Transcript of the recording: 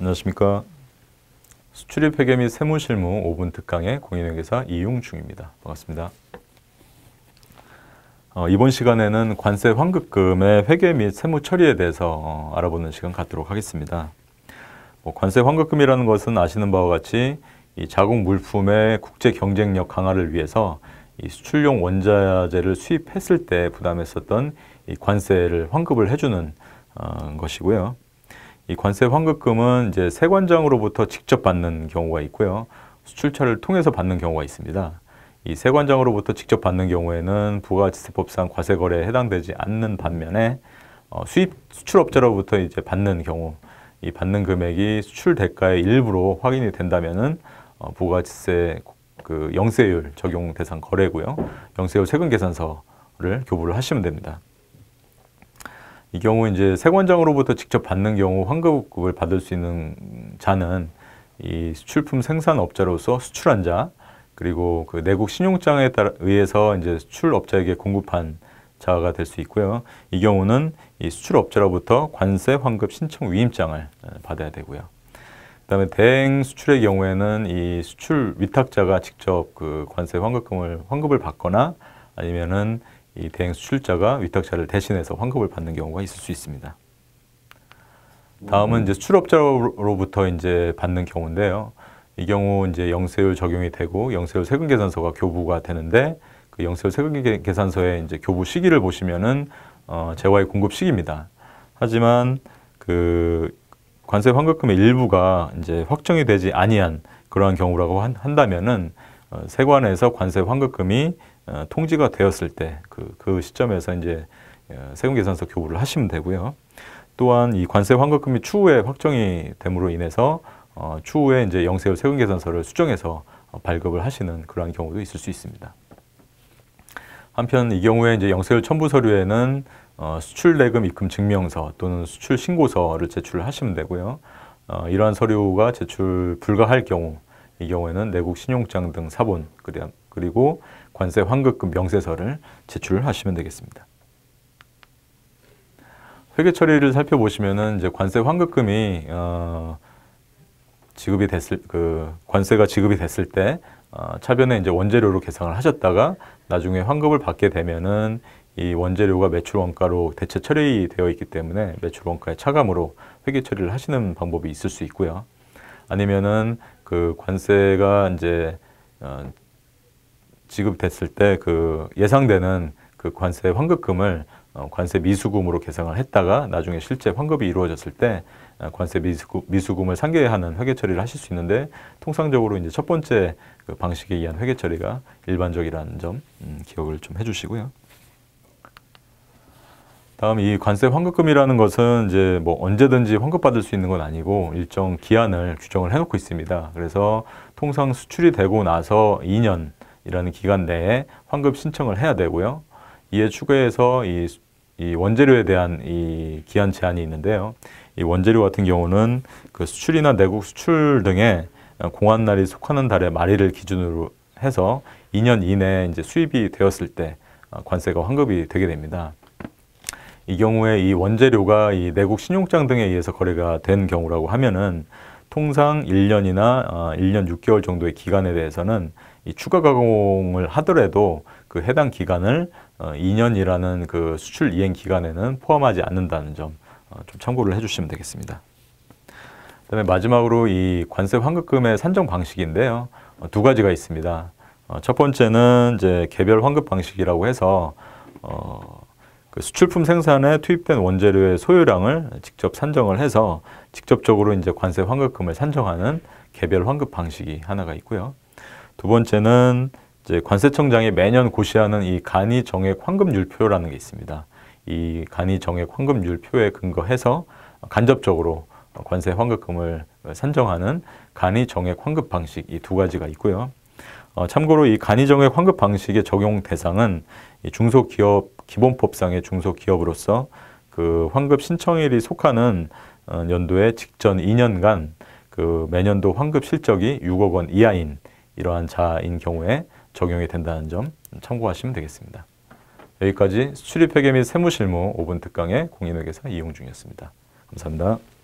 안녕하십니까. 수출입 회계 및 세무실무 5분 특강의 공인회계사 이용중입니다. 반갑습니다. 어, 이번 시간에는 관세 환급금의 회계 및 세무 처리에 대해서 어, 알아보는 시간 갖도록 하겠습니다. 뭐 관세 환급금이라는 것은 아시는 바와 같이 자국 물품의 국제 경쟁력 강화를 위해서 수출용 원자재를 수입했을 때 부담했었던 관세를 환급을 해주는 어, 것이고요. 이 관세 환급금은 이제 세관장으로부터 직접 받는 경우가 있고요. 수출처를 통해서 받는 경우가 있습니다. 이 세관장으로부터 직접 받는 경우에는 부가가치세법상 과세거래에 해당되지 않는 반면에 어, 수입 수출업자로부터 이제 받는 경우 이 받는 금액이 수출 대가의 일부로 확인이 된다면은 어, 부가가치세 그 영세율 적용 대상 거래고요. 영세율 세금 계산서를 교부를 하시면 됩니다. 이 경우 이제 세관장으로부터 직접 받는 경우 환급을 받을 수 있는 자는 이 수출품 생산업자로서 수출한 자 그리고 그 내국 신용장에 따라 의해서 이제 수출업자에게 공급한 자가 될 수 있고요. 이 경우는 이 수출업자로부터 관세 환급 신청 위임장을 어, 받아야 되고요. 그다음에 대행 수출의 경우에는 이 수출 위탁자가 직접 그 관세 환급금을 환급을 받거나 아니면은 이 대행 수출자가 위탁자를 대신해서 환급을 받는 경우가 있을 수 있습니다. 다음은 이제 수출업자로부터 이제 받는 경우인데요. 이 경우 이제 영세율 적용이 되고 영세율 세금 계산서가 교부가 되는데 그 영세율 세금 계산서의 이제 교부 시기를 보시면은 어, 재화의 공급 시기입니다. 하지만 그 관세 환급금의 일부가 이제 확정이 되지 아니한 그러한 경우라고 한, 다면은 어, 세관에서 관세 환급금이 어, 통지가 되었을 때그 그 시점에서 이제 어, 세금 계산서 교부를 하시면 되고요. 또한 이 관세 환급금이 추후에 확정이 됨으로 인해서 어, 추후에 이제 영세율 세금 계산서를 수정해서 어, 발급을 하시는 그러한 경우도 있을 수 있습니다. 한편 이 경우에 이제 영세율 첨부 서류에는 어, 수출 내금 입금 증명서 또는 수출 신고서를 제출하시면 되고요. 어, 이러한 서류가 제출 불가할 경우 이 경우에는 내국 신용장 등 사본 그다음 그리고 관세 환급금 명세서를 제출하시면 되겠습니다. 회계 처리를 살펴보시면은 이제 관세 환급금이 어, 지급이 됐을 그 관세가 지급이 됐을 때 어, 차변에 이제 원재료로 계상을 하셨다가 나중에 환급을 받게 되면은 이 원재료가 매출 원가로 대체 처리되어 있기 때문에 매출 원가의 차감으로 회계 처리를 하시는 방법이 있을 수 있고요. 아니면은 그 관세가 이제 어, 지급됐을 때 그 예상되는 그 관세 환급금을 어, 관세 미수금으로 계상을 했다가 나중에 실제 환급이 이루어졌을 때 어, 관세 미수금, 미수금을 상계하는 회계 처리를 하실 수 있는데 통상적으로 이제 첫 번째 그 방식에 의한 회계 처리가 일반적이라는 점 음, 기억을 좀 해주시고요. 다음 이 관세 환급금이라는 것은 이제 뭐 언제든지 환급받을 수 있는 건 아니고 일정 기한을 규정을 해놓고 있습니다. 그래서 통상 수출이 되고 나서 2년 이런 기간 내에 환급 신청을 해야 되고요. 이에 추가해서 이, 이 원재료에 대한 이 기한 제한이 있는데요. 이 원재료 같은 경우는 그 수출이나 내국 수출 등의 공한 날이 속하는 달의 말일을 기준으로 해서 2년 이내에 이제 수입이 되었을 때 어, 관세가 환급이 되게 됩니다. 이 경우에 이 원재료가 이 내국 신용장 등에 의해서 거래가 된 경우라고 하면은 통상 1년이나 1년 어, 6개월 정도의 기간에 대해서는 이 추가 가공을 하더라도 그 해당 기간을 2년이라는 어, 그 수출 이행 기간에는 포함하지 않는다는 점좀 어, 참고를 해주시면 되겠습니다. 그다음에 마지막으로 이 관세 환급금의 산정 방식인데요. 두 가지가 있습니다. 첫 번째는 이제 개별 환급 방식이라고 해서 어, 그 수출품 생산에 투입된 원재료의 소요량을 직접 산정을 해서 직접적으로 이제 관세 환급금을 산정하는 개별 환급 방식이 하나가 있고요. 두 번째는 이제 관세청장이 매년 고시하는 이 간이 정액 환급률표라는 게 있습니다. 이 간이 정액 환급률표에 근거해서 간접적으로 관세 환급금을 산정하는 간이 정액 환급 방식 이 두 가지가 있고요. 어, 참고로 이간이정의 환급 방식의 적용 대상은 중소기업 기본법상의 중소기업으로서 그 환급 신청일이 속하는 어, 연도의 직전 2년간 그 매년도 환급 실적이 6억 원 이하인 이러한 자인 경우에 적용이 된다는 점 참고하시면 되겠습니다. 여기까지 수출입회계 및 세무실무 5분 특강의 공인회계사 이용중이었습니다. 감사합니다.